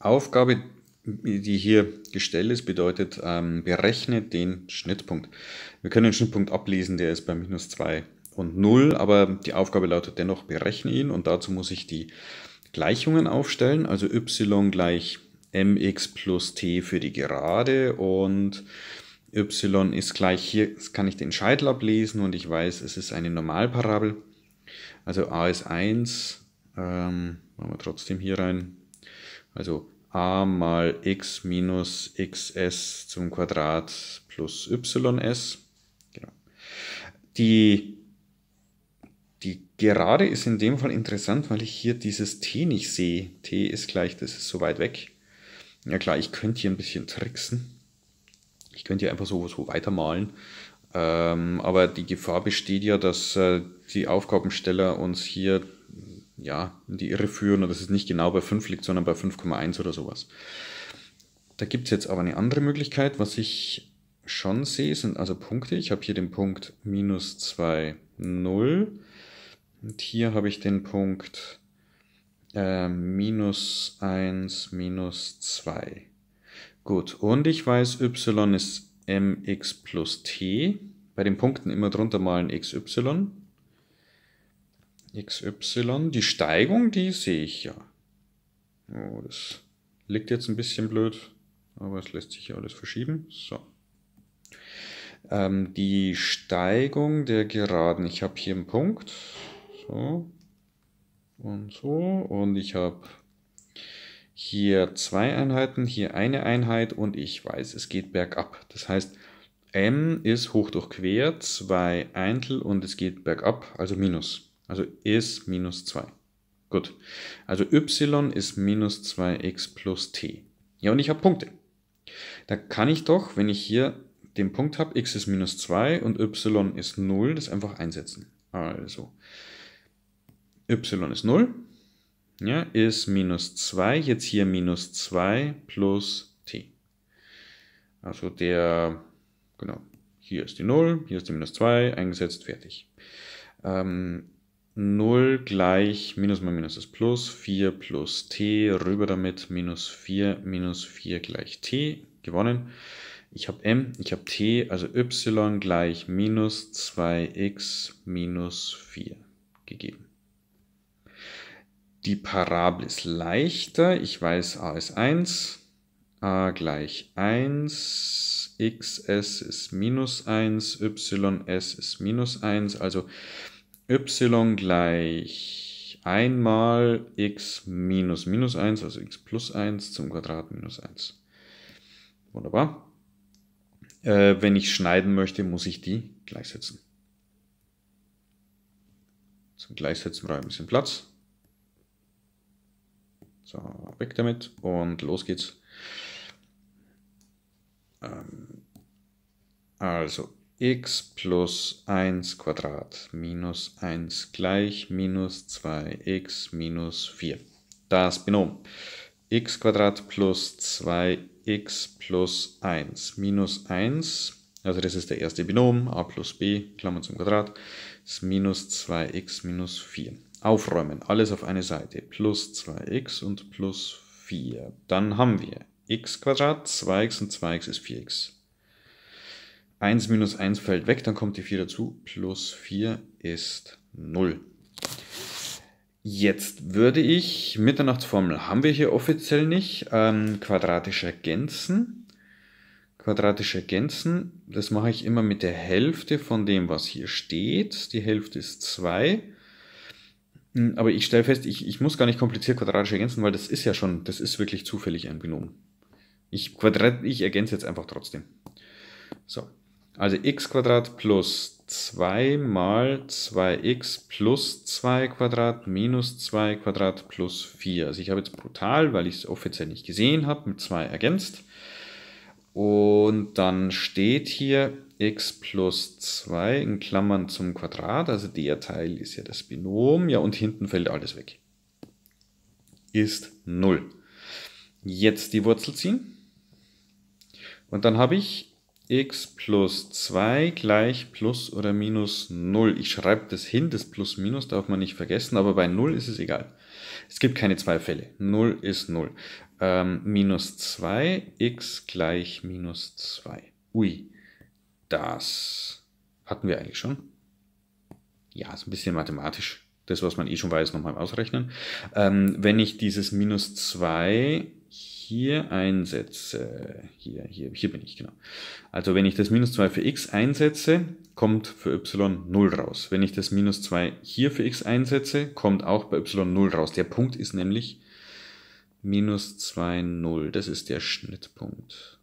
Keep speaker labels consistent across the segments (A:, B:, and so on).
A: Aufgabe, die hier gestellt ist, bedeutet, ähm, berechne den Schnittpunkt. Wir können den Schnittpunkt ablesen, der ist bei minus 2 und 0, aber die Aufgabe lautet dennoch, berechne ihn und dazu muss ich die Gleichungen aufstellen, also y gleich mx plus t für die Gerade und y ist gleich hier, kann ich den Scheitel ablesen und ich weiß, es ist eine Normalparabel. Also a ist 1, ähm, machen wir trotzdem hier rein, also a mal x minus xs zum Quadrat plus ys. Genau. Die, die Gerade ist in dem Fall interessant, weil ich hier dieses t nicht sehe. t ist gleich, das ist so weit weg. Ja klar, ich könnte hier ein bisschen tricksen. Ich könnte hier einfach so, so weitermalen. Ähm, aber die Gefahr besteht ja, dass äh, die Aufgabensteller uns hier ja, in die Irre führen und dass es nicht genau bei 5 liegt, sondern bei 5,1 oder sowas. Da gibt es jetzt aber eine andere Möglichkeit, was ich schon sehe, sind also Punkte. Ich habe hier den Punkt minus 2, 0 und hier habe ich den Punkt äh, minus 1, minus 2. Gut, und ich weiß, y ist mx plus t. Bei den Punkten immer drunter malen xy. XY, die Steigung, die sehe ich ja. Oh, das liegt jetzt ein bisschen blöd, aber es lässt sich ja alles verschieben. So. Ähm, die Steigung der Geraden. Ich habe hier einen Punkt. So. Und so. Und ich habe hier zwei Einheiten, hier eine Einheit und ich weiß, es geht bergab. Das heißt, m ist hoch durch quer, zwei Eintel und es geht bergab, also minus. Also ist minus 2. Gut. Also y ist minus 2x plus t. Ja, und ich habe Punkte. Da kann ich doch, wenn ich hier den Punkt habe, x ist minus 2 und y ist 0, das einfach einsetzen. Also, y ist 0, ja, ist minus 2, jetzt hier minus 2 plus t. Also der, genau, hier ist die 0, hier ist die minus 2, eingesetzt, fertig. Ähm, 0 gleich minus mal minus ist plus, 4 plus t, rüber damit, minus 4, minus 4 gleich t, gewonnen. Ich habe m, ich habe t, also y gleich minus 2x minus 4 gegeben. Die Parabel ist leichter, ich weiß a ist 1, a gleich 1, xs ist minus 1, ys ist minus 1, also y gleich einmal x minus minus 1, also x plus 1 zum Quadrat minus 1. Wunderbar. Äh, wenn ich schneiden möchte, muss ich die gleichsetzen. Zum Gleichsetzen brauche ich ein bisschen Platz. So, weg damit und los geht's. Ähm, also x plus 1 Quadrat minus 1 gleich minus 2x minus 4. Das Binom x Quadrat plus 2x plus 1 minus 1, also das ist der erste Binom, a plus b, Klammern zum Quadrat, ist minus 2x minus 4. Aufräumen, alles auf eine Seite, plus 2x und plus 4. Dann haben wir x Quadrat, 2x und 2x ist 4x. 1 minus 1 fällt weg, dann kommt die 4 dazu. Plus 4 ist 0. Jetzt würde ich, Mitternachtsformel haben wir hier offiziell nicht, ähm, quadratisch ergänzen. Quadratisch ergänzen, das mache ich immer mit der Hälfte von dem, was hier steht. Die Hälfte ist 2. Hm, aber ich stelle fest, ich, ich muss gar nicht kompliziert quadratisch ergänzen, weil das ist ja schon, das ist wirklich zufällig ein Binom. Ich, Quadrat, ich ergänze jetzt einfach trotzdem. So, also x Quadrat plus 2 mal 2x plus 2 Quadrat minus 2 Quadrat plus 4. Also ich habe jetzt brutal, weil ich es offiziell nicht gesehen habe, mit 2 ergänzt. Und dann steht hier x plus 2 in Klammern zum Quadrat. Also der Teil ist ja das Binom. Ja, und hinten fällt alles weg. Ist 0. Jetzt die Wurzel ziehen. Und dann habe ich x plus 2 gleich plus oder minus 0. Ich schreibe das hin, das plus minus darf man nicht vergessen, aber bei 0 ist es egal. Es gibt keine zwei Fälle. 0 ist 0. Ähm, minus 2, x gleich minus 2. Ui, das hatten wir eigentlich schon. Ja, ist ein bisschen mathematisch. Das, was man eh schon weiß, nochmal ausrechnen. Ähm, wenn ich dieses minus 2 hier einsetze, hier, hier, hier bin ich, genau. Also wenn ich das minus 2 für x einsetze, kommt für y 0 raus. Wenn ich das minus 2 hier für x einsetze, kommt auch bei y 0 raus. Der Punkt ist nämlich minus 2, 0. Das ist der Schnittpunkt.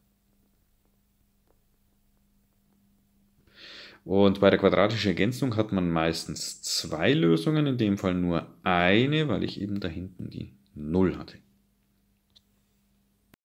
A: Und bei der quadratischen Ergänzung hat man meistens zwei Lösungen, in dem Fall nur eine, weil ich eben da hinten die 0 hatte.